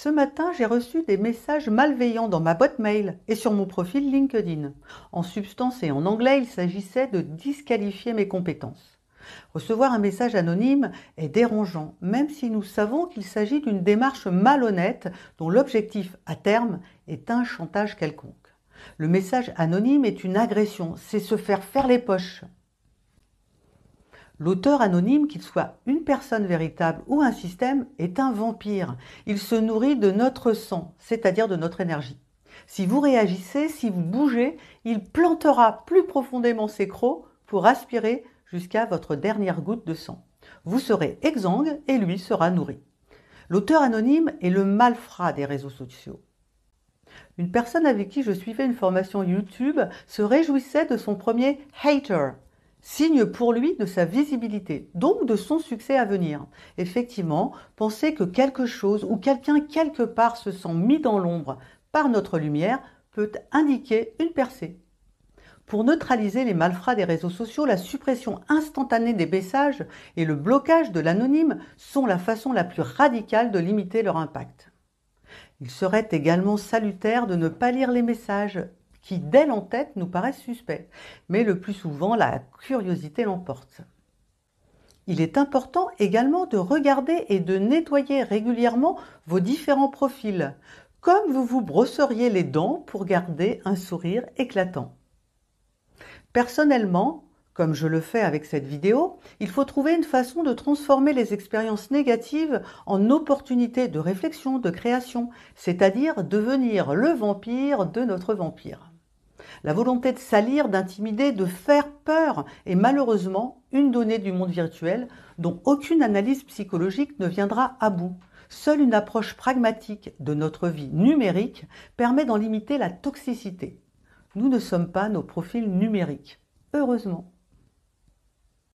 Ce matin, j'ai reçu des messages malveillants dans ma boîte mail et sur mon profil LinkedIn. En substance et en anglais, il s'agissait de disqualifier mes compétences. Recevoir un message anonyme est dérangeant, même si nous savons qu'il s'agit d'une démarche malhonnête dont l'objectif à terme est un chantage quelconque. Le message anonyme est une agression, c'est se faire faire les poches. L'auteur anonyme, qu'il soit une personne véritable ou un système, est un vampire. Il se nourrit de notre sang, c'est-à-dire de notre énergie. Si vous réagissez, si vous bougez, il plantera plus profondément ses crocs pour aspirer jusqu'à votre dernière goutte de sang. Vous serez exsangue et lui sera nourri. L'auteur anonyme est le malfrat des réseaux sociaux. Une personne avec qui je suivais une formation YouTube se réjouissait de son premier hater, signe pour lui de sa visibilité, donc de son succès à venir. Effectivement, penser que quelque chose ou quelqu'un quelque part se sent mis dans l'ombre par notre lumière peut indiquer une percée. Pour neutraliser les malfrats des réseaux sociaux, la suppression instantanée des messages et le blocage de l'anonyme sont la façon la plus radicale de limiter leur impact. Il serait également salutaire de ne pas lire les messages qui, dès tête nous paraissent suspects. Mais le plus souvent, la curiosité l'emporte. Il est important également de regarder et de nettoyer régulièrement vos différents profils, comme vous vous brosseriez les dents pour garder un sourire éclatant. Personnellement, comme je le fais avec cette vidéo, il faut trouver une façon de transformer les expériences négatives en opportunités de réflexion, de création, c'est-à-dire devenir le vampire de notre vampire. La volonté de salir, d'intimider, de faire peur est malheureusement une donnée du monde virtuel dont aucune analyse psychologique ne viendra à bout. Seule une approche pragmatique de notre vie numérique permet d'en limiter la toxicité. Nous ne sommes pas nos profils numériques, heureusement.